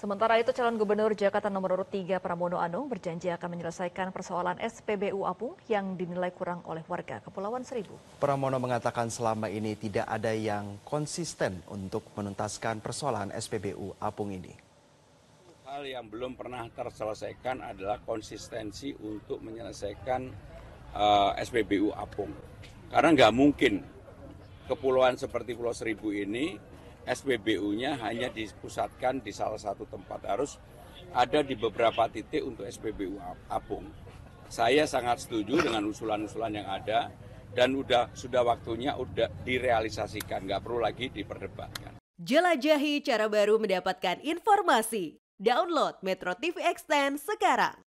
Sementara itu calon gubernur Jakarta nomor urut 3 Pramono Anung berjanji akan menyelesaikan persoalan SPBU Apung yang dinilai kurang oleh warga Kepulauan Seribu. Pramono mengatakan selama ini tidak ada yang konsisten untuk menuntaskan persoalan SPBU Apung ini. Hal yang belum pernah terselesaikan adalah konsistensi untuk menyelesaikan uh, eh, SPBU Apung. Karena nggak mungkin kepulauan seperti Pulau Seribu ini SPBU-nya hanya dipusatkan di salah satu tempat harus ada di beberapa titik untuk SPBU apung. Saya sangat setuju dengan usulan-usulan yang ada dan udah sudah waktunya udah direalisasikan, nggak perlu lagi diperdebatkan. Jelajahi cara baru mendapatkan informasi. Download Metro TV Extend sekarang.